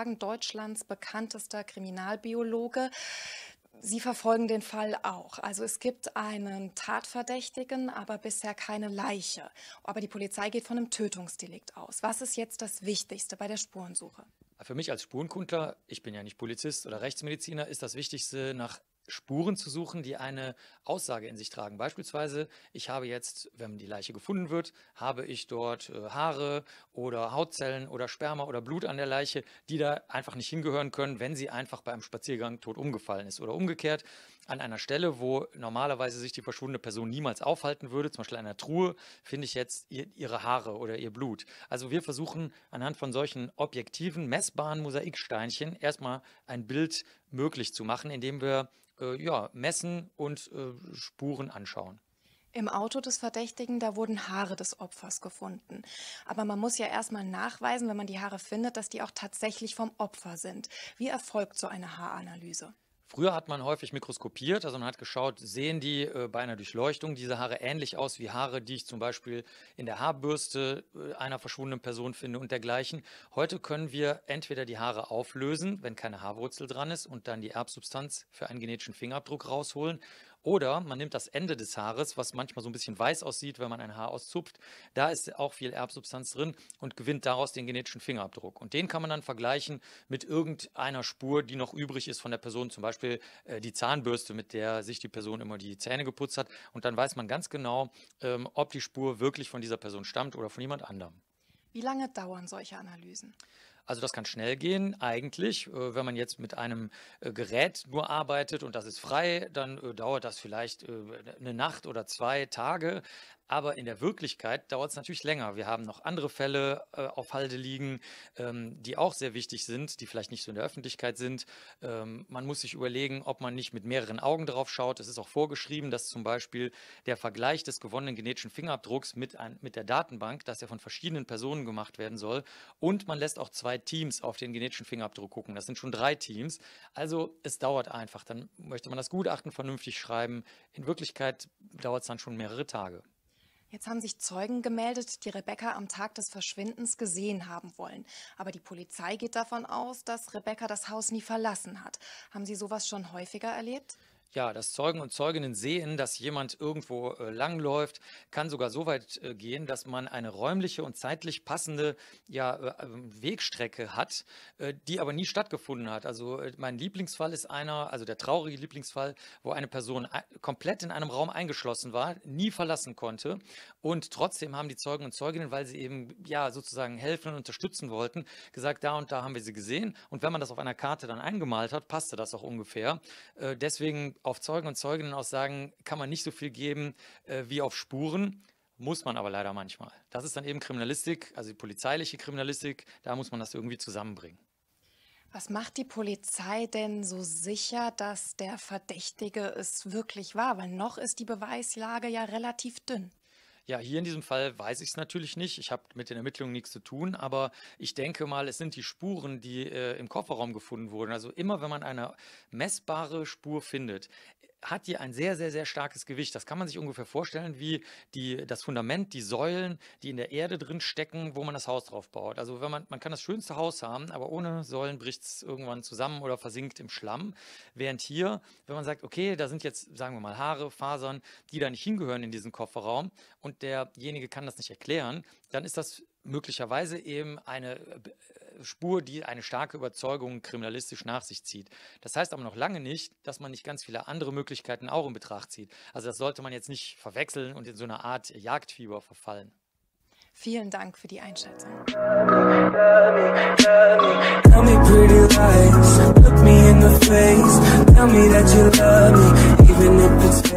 sagen, Deutschlands bekanntester Kriminalbiologe. Sie verfolgen den Fall auch. Also es gibt einen Tatverdächtigen, aber bisher keine Leiche. Aber die Polizei geht von einem Tötungsdelikt aus. Was ist jetzt das Wichtigste bei der Spurensuche? Für mich als Spurenkundler, ich bin ja nicht Polizist oder Rechtsmediziner, ist das Wichtigste, nach Spuren zu suchen, die eine Aussage in sich tragen. Beispielsweise, ich habe jetzt, wenn die Leiche gefunden wird, habe ich dort äh, Haare oder Hautzellen oder Sperma oder Blut an der Leiche, die da einfach nicht hingehören können, wenn sie einfach beim Spaziergang tot umgefallen ist. Oder umgekehrt, an einer Stelle, wo normalerweise sich die verschwundene Person niemals aufhalten würde, zum Beispiel in einer Truhe, finde ich jetzt ihre Haare oder ihr Blut. Also wir versuchen anhand von solchen objektiven, messbaren Mosaiksteinchen erstmal ein Bild möglich zu machen, indem wir äh, ja, messen und äh, Spuren anschauen. Im Auto des Verdächtigen, da wurden Haare des Opfers gefunden. Aber man muss ja erstmal nachweisen, wenn man die Haare findet, dass die auch tatsächlich vom Opfer sind. Wie erfolgt so eine Haaranalyse? Früher hat man häufig mikroskopiert, also man hat geschaut, sehen die äh, bei einer Durchleuchtung diese Haare ähnlich aus wie Haare, die ich zum Beispiel in der Haarbürste äh, einer verschwundenen Person finde und dergleichen. Heute können wir entweder die Haare auflösen, wenn keine Haarwurzel dran ist, und dann die Erbsubstanz für einen genetischen Fingerabdruck rausholen, oder man nimmt das Ende des Haares, was manchmal so ein bisschen weiß aussieht, wenn man ein Haar auszupft. Da ist auch viel Erbsubstanz drin und gewinnt daraus den genetischen Fingerabdruck. Und den kann man dann vergleichen mit irgendeiner Spur, die noch übrig ist von der Person, zum Beispiel äh, die Zahnbürste, mit der sich die Person immer die Zähne geputzt hat. Und dann weiß man ganz genau, ähm, ob die Spur wirklich von dieser Person stammt oder von jemand anderem. Wie lange dauern solche Analysen? Also das kann schnell gehen, eigentlich. Äh, wenn man jetzt mit einem äh, Gerät nur arbeitet und das ist frei, dann äh, dauert das vielleicht äh, eine Nacht oder zwei Tage. Aber in der Wirklichkeit dauert es natürlich länger. Wir haben noch andere Fälle äh, auf Halde liegen, ähm, die auch sehr wichtig sind, die vielleicht nicht so in der Öffentlichkeit sind. Ähm, man muss sich überlegen, ob man nicht mit mehreren Augen drauf schaut. Es ist auch vorgeschrieben, dass zum Beispiel der Vergleich des gewonnenen genetischen Fingerabdrucks mit, ein, mit der Datenbank, dass er von verschiedenen Personen gemacht werden soll. Und man lässt auch zwei Teams auf den genetischen Fingerabdruck gucken. Das sind schon drei Teams. Also es dauert einfach. Dann möchte man das Gutachten vernünftig schreiben. In Wirklichkeit dauert es dann schon mehrere Tage. Jetzt haben sich Zeugen gemeldet, die Rebecca am Tag des Verschwindens gesehen haben wollen. Aber die Polizei geht davon aus, dass Rebecca das Haus nie verlassen hat. Haben Sie sowas schon häufiger erlebt? ja, dass Zeugen und Zeuginnen sehen, dass jemand irgendwo äh, langläuft, kann sogar so weit äh, gehen, dass man eine räumliche und zeitlich passende ja, äh, ähm, Wegstrecke hat, äh, die aber nie stattgefunden hat. Also äh, mein Lieblingsfall ist einer, also der traurige Lieblingsfall, wo eine Person komplett in einem Raum eingeschlossen war, nie verlassen konnte und trotzdem haben die Zeugen und Zeuginnen, weil sie eben ja sozusagen helfen und unterstützen wollten, gesagt, da und da haben wir sie gesehen und wenn man das auf einer Karte dann eingemalt hat, passte das auch ungefähr. Äh, deswegen auf Zeugen und Zeuginnenaussagen kann man nicht so viel geben äh, wie auf Spuren, muss man aber leider manchmal. Das ist dann eben Kriminalistik, also die polizeiliche Kriminalistik, da muss man das irgendwie zusammenbringen. Was macht die Polizei denn so sicher, dass der Verdächtige es wirklich war? Weil noch ist die Beweislage ja relativ dünn. Ja, hier in diesem Fall weiß ich es natürlich nicht. Ich habe mit den Ermittlungen nichts zu tun, aber ich denke mal, es sind die Spuren, die äh, im Kofferraum gefunden wurden. Also immer, wenn man eine messbare Spur findet, hat hier ein sehr, sehr, sehr starkes Gewicht. Das kann man sich ungefähr vorstellen wie die, das Fundament, die Säulen, die in der Erde drin stecken, wo man das Haus drauf baut. Also wenn man, man kann das schönste Haus haben, aber ohne Säulen bricht es irgendwann zusammen oder versinkt im Schlamm. Während hier, wenn man sagt, okay, da sind jetzt, sagen wir mal, Haare, Fasern, die da nicht hingehören in diesen Kofferraum und derjenige kann das nicht erklären, dann ist das möglicherweise eben eine äh, Spur, die eine starke Überzeugung kriminalistisch nach sich zieht. Das heißt aber noch lange nicht, dass man nicht ganz viele andere Möglichkeiten auch in Betracht zieht. Also das sollte man jetzt nicht verwechseln und in so eine Art Jagdfieber verfallen. Vielen Dank für die Einschätzung. Tell me,